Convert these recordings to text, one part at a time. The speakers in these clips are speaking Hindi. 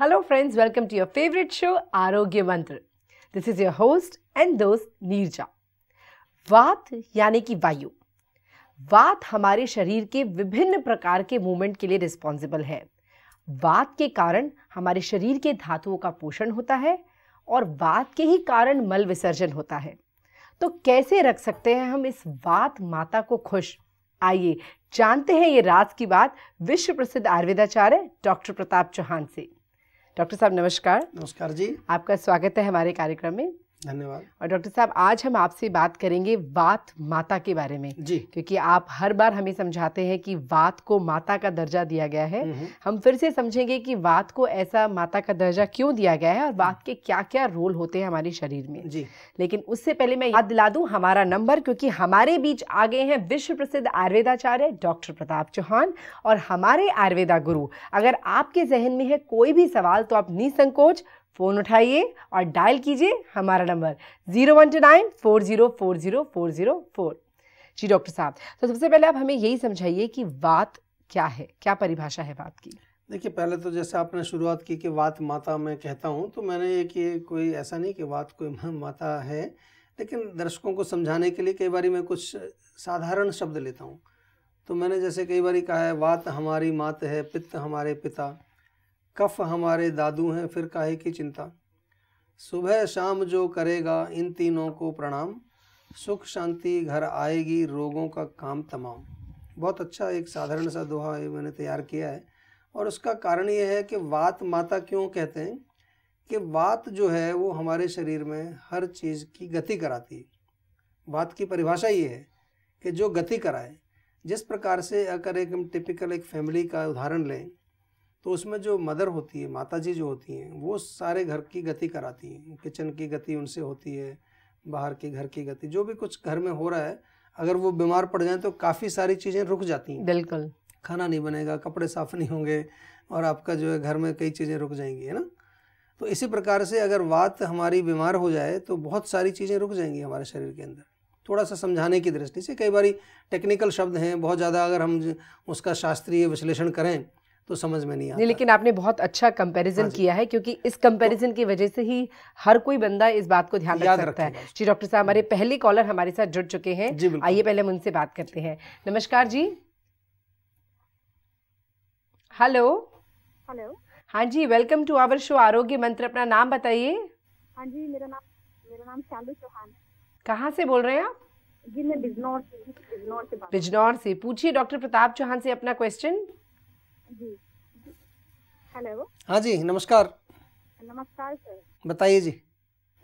Hello friends welcome to your favourite show Arogya Mantra this is your host and दोस्त नीरजा वात यानी कि वायु वात हमारे शरीर के विभिन्न प्रकार के मूवमेंट के लिए रिस्पॉन्सिबल है वात के कारण हमारे शरीर के धातुओं का पोषण होता है और वात के ही कारण मल विसर्जन होता है तो कैसे रख सकते हैं हम इस वात माता को खुश आइए जानते हैं ये रात की बात विश्व प्रसिद्ध आयुर्वेदाचार्य डॉक्टर प्रताप चौहान से डॉक्टर साहब नमस्कार नमस्कार जी आपका स्वागत है हमारे कार्यक्रम में धन्यवाद और डॉक्टर साहब आज हम आपसे बात करेंगे वात माता के बारे में जी क्योंकि आप हर बार हमें समझाते हैं कि वात को माता का दर्जा दिया गया है हम्म। हम फिर से समझेंगे कि वात को ऐसा माता का दर्जा क्यों दिया गया है और वात के क्या क्या रोल होते हैं हमारे शरीर में जी लेकिन उससे पहले मैं याद दिला दूं हमारा नंबर क्योंकि हमारे बीच आ गए हैं विश्व प्रसिद्ध आयुर्वेदाचार्य डॉक्टर प्रताप चौहान और हमारे आयुर्वेदा गुरु अगर आपके जहन में है कोई भी सवाल तो आप निसंकोच फ़ोन उठाइए और डायल कीजिए हमारा number zero one two nine four zero four zero four zero four जी डॉक्टर साहब तो सबसे पहले आप हमें यही समझाइए कि वात क्या है क्या परिभाषा है बात की देखिए पहले तो जैसे आपने शुरुआत की कि वात माता मैं कहता हूँ तो मैंने ये कि कोई ऐसा नहीं कि बात कोई माता है लेकिन दर्शकों को समझाने के लिए कई बार मैं कुछ साधारण शब्द लेता हूँ तो मैंने जैसे कई बार कहा है वात हमारी मात है पित्त हमारे पिता कफ हमारे दादू हैं फिर काहे की चिंता सुबह शाम जो करेगा इन तीनों को प्रणाम सुख शांति घर आएगी रोगों का काम तमाम बहुत अच्छा एक साधारण सा दोहा ये मैंने तैयार किया है और उसका कारण ये है कि वात माता क्यों कहते हैं कि वात जो है वो हमारे शरीर में हर चीज़ की गति कराती है वात की परिभाषा ये है कि जो गति कराए जिस प्रकार से अगर एक हम टिपिकल एक फैमिली का उदाहरण लें तो उसमें जो मदर होती है माता जी जो होती हैं वो सारे घर की गति कराती हैं किचन की गति उनसे होती है बाहर के घर की गति जो भी कुछ घर में हो रहा है अगर वो बीमार पड़ जाए तो काफ़ी सारी चीज़ें रुक जाती हैं बिल्कुल खाना नहीं बनेगा कपड़े साफ नहीं होंगे और आपका जो है घर में कई चीज़ें रुक जाएंगी है ना तो इसी प्रकार से अगर वात हमारी बीमार हो जाए तो बहुत सारी चीज़ें रुक जाएंगी हमारे शरीर के अंदर थोड़ा सा समझाने की दृष्टि से कई बार टेक्निकल शब्द हैं बहुत ज़्यादा अगर हम उसका शास्त्रीय विश्लेषण करें तो समझ में नहीं आता लेकिन आपने बहुत अच्छा कंपैरिजन हाँ किया है क्योंकि इस कंपैरिजन तो, की वजह से ही हर कोई बंदा इस बात को ध्यान रख सकता है जी डॉक्टर साहब हमारे हम्म। पहले कॉलर हमारे साथ जुड़ चुके हैं आइए पहले हम उनसे बात करते हैं नमस्कार जी हेलो हेलो हाँ जी welcome to our show Arogya Mantra अपना नाम बताइए हाँ जी मेरा नाम मेरा नाम शालू चौहान है कहाँ से बोल रहे हैं आप जी मैं बिजनौर से बिजनौर से बिजनौर से पूछिए डॉक्टर प्रताप चौहान से अपना क्वेश्चन हेलो हाँ जी नमस्कार नमस्कार सर बताइए जी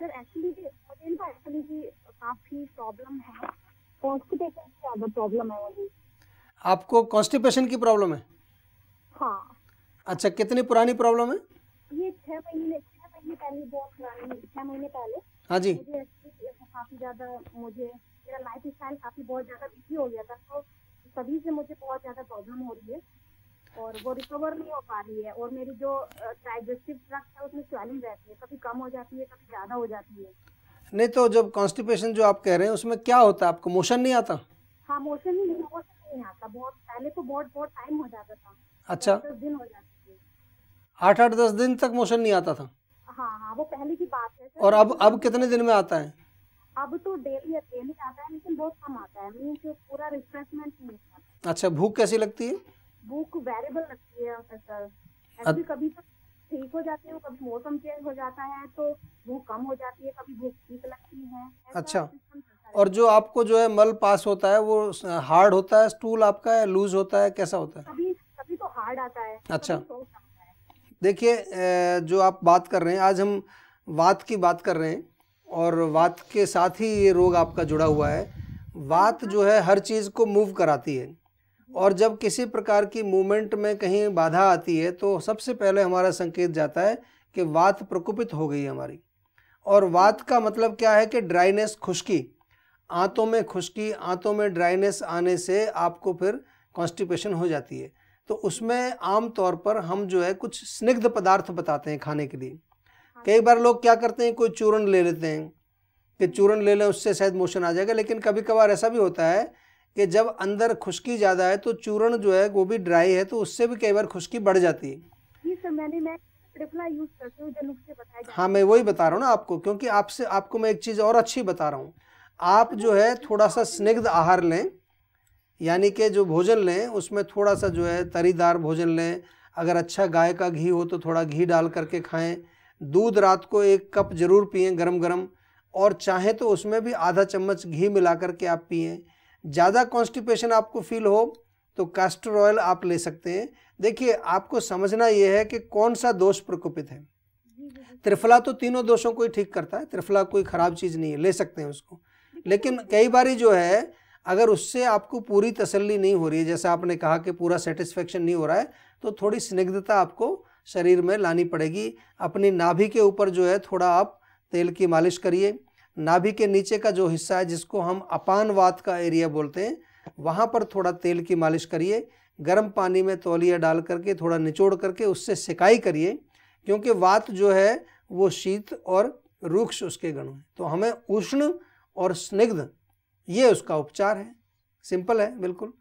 सर एक्चुअली मुझे ना एक्चुअली जी काफी प्रॉब्लम है कॉन्स्टिपेशन की ज्यादा प्रॉब्लम है मुझे आपको कॉन्स्टिपेशन की प्रॉब्लम है हाँ अच्छा कितनी पुरानी प्रॉब्लम है ये छह महीने छह महीने पहले बहुत पुरानी छह महीने पहले हाँ जी काफी ज्यादा मुझे मेरा लाइफ स्टाइल काफी बहुत ज्यादा बिजी हो गया था तो सभी से मुझे बहुत ज्यादा प्रॉब्लम हो रही है और वो रिकवर नहीं हो पा रही है और मेरी जो डाइजेस्टिव ट्रैक्ट है उसमें स्वेलिंग रहती है कभी कम हो जाती है कभी ज़्यादा हो जाती है नहीं तो जब कॉन्स्टिपेशन जो आप कह रहे हैं उसमें क्या होता है आपको मोशन नहीं आता हाँ मोशन नहीं मोशन नहीं आता बहुत पहले तो बहुत बहुत टाइम हो जाता था अच्छा दस दिन हो जाते थे आठ आठ दस दिन तक मोशन नहीं आता था हाँ हाँ वो पहले की बात है और अब अब कितने दिन में आता है अब तो डेली डेली आता है लेकिन बहुत कम आता है मीन्स पूरा रिफ्रेशमेंट नहीं अच्छा भूख कैसी लगती है बुक वेरिएबल रखती है सर एक्चुअली कभी तो ठीक हो जाते हैं कभी मौसम चेंज हो जाता है तो भूख कम हो जाती है कभी भूख ठीक लगती है अच्छा और जो आपको जो है मल पास होता है वो हार्ड होता है स्टूल आपका है लूज होता है कैसा होता है कभी कभी तो हार्ड आता है अच्छा तो देखिए जो आप बात कर रहे हैं आज हम वात की बात कर रहे हैं और वात के साथ ही ये रोग आपका जुड़ा हुआ है वात जो है हर चीज़ को मूव कराती है और जब किसी प्रकार की मूवमेंट में कहीं बाधा आती है तो सबसे पहले हमारा संकेत जाता है कि वात प्रकुपित हो गई हमारी और वात का मतलब क्या है कि ड्राइनेस खुश्की आंतों में खुश्की आंतों में ड्राइनेस आने से आपको फिर कॉन्स्टिपेशन हो जाती है तो उसमें आम तौर पर हम जो है कुछ स्निग्ध पदार्थ बताते हैं खाने के लिए हाँ। कई बार लोग क्या करते हैं कोई चूर्ण ले लेते हैं कि चूर्ण ले लें उससे शायद मोशन आ जाएगा लेकिन कभी कभार ऐसा भी होता है कि जब अंदर खुशकी ज़्यादा है तो चूरण जो है वो भी ड्राई है तो उससे भी कई बार खुशकी बढ़ जाती है हाँ मैं वही बता रहा हूँ ना आपको क्योंकि आपसे आपको मैं एक चीज़ और अच्छी बता रहा हूँ आप जो है थोड़ा सा स्निग्ध आहार लें यानी कि जो भोजन लें उसमें थोड़ा सा जो है तरीदार भोजन लें अगर अच्छा गाय का घी हो तो थोड़ा घी डाल करके खाएं दूध रात को एक कप ज़रूर पिएं गरम गरम और चाहें तो उसमें भी आधा चम्मच घी मिला करके आप पिएं ज़्यादा कॉन्स्टिपेशन आपको फील हो तो कैस्टर ऑयल आप ले सकते हैं देखिए आपको समझना यह है कि कौन सा दोष प्रकोपित है त्रिफला तो तीनों दोषों को ही ठीक करता है त्रिफला कोई ख़राब चीज़ नहीं है ले सकते हैं उसको लेकिन कई बार जो है अगर उससे आपको पूरी तसल्ली नहीं हो रही है जैसा आपने कहा कि पूरा सेटिस्फेक्शन नहीं हो रहा है तो थोड़ी स्निग्धता आपको शरीर में लानी पड़ेगी अपनी नाभि के ऊपर जो है थोड़ा आप तेल की मालिश करिए नाभि के नीचे का जो हिस्सा है जिसको हम अपान वात का एरिया बोलते हैं वहाँ पर थोड़ा तेल की मालिश करिए गर्म पानी में तौलिया डाल करके थोड़ा निचोड़ करके उससे सिकाई करिए क्योंकि वात जो है वो शीत और रूक्ष उसके गण हैं तो हमें उष्ण और स्निग्ध ये उसका उपचार है सिंपल है बिल्कुल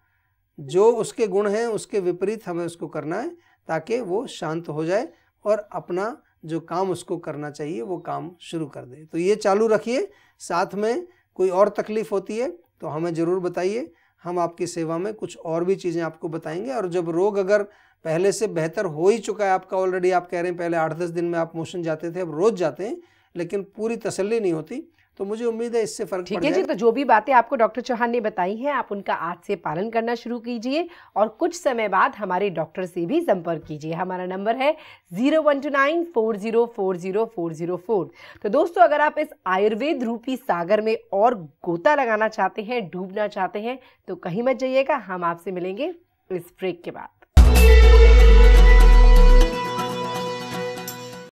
जो उसके गुण हैं उसके विपरीत हमें उसको करना है ताकि वो शांत हो जाए और अपना जो काम उसको करना चाहिए वो काम शुरू कर दे तो ये चालू रखिए साथ में कोई और तकलीफ़ होती है तो हमें ज़रूर बताइए हम आपकी सेवा में कुछ और भी चीज़ें आपको बताएंगे और जब रोग अगर पहले से बेहतर हो ही चुका है आपका ऑलरेडी आप कह रहे हैं पहले आठ दस दिन में आप मोशन जाते थे अब रोज़ जाते हैं लेकिन पूरी तसल्ली नहीं होती तो मुझे उम्मीद है इससे फर्क ठीक है जी तो जो भी बातें आपको डॉक्टर चौहान ने बताई हैं आप उनका आज से पालन करना शुरू कीजिए और कुछ समय बाद हमारे डॉक्टर से भी संपर्क कीजिए हमारा नंबर है zero one two nine four zero four zero four zero four तो दोस्तों अगर आप इस आयुर्वेद रूपी सागर में और गोता लगाना चाहते हैं डूबना चाहते हैं तो कहीं मत जाइएगा हम आपसे मिलेंगे इस ब्रेक के बाद